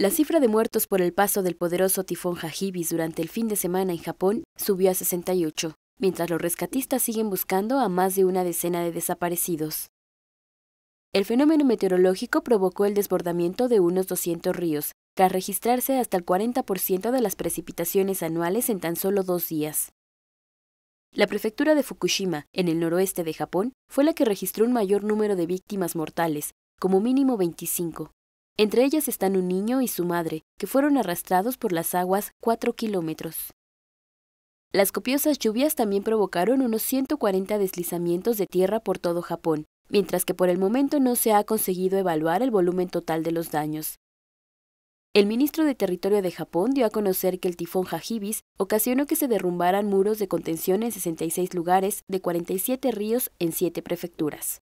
La cifra de muertos por el paso del poderoso tifón Hajibis durante el fin de semana en Japón subió a 68, mientras los rescatistas siguen buscando a más de una decena de desaparecidos. El fenómeno meteorológico provocó el desbordamiento de unos 200 ríos, tras registrarse hasta el 40% de las precipitaciones anuales en tan solo dos días. La prefectura de Fukushima, en el noroeste de Japón, fue la que registró un mayor número de víctimas mortales, como mínimo 25, entre ellas están un niño y su madre, que fueron arrastrados por las aguas 4 kilómetros. Las copiosas lluvias también provocaron unos 140 deslizamientos de tierra por todo Japón, mientras que por el momento no se ha conseguido evaluar el volumen total de los daños. El ministro de Territorio de Japón dio a conocer que el tifón Hajibis ocasionó que se derrumbaran muros de contención en 66 lugares de 47 ríos en 7 prefecturas.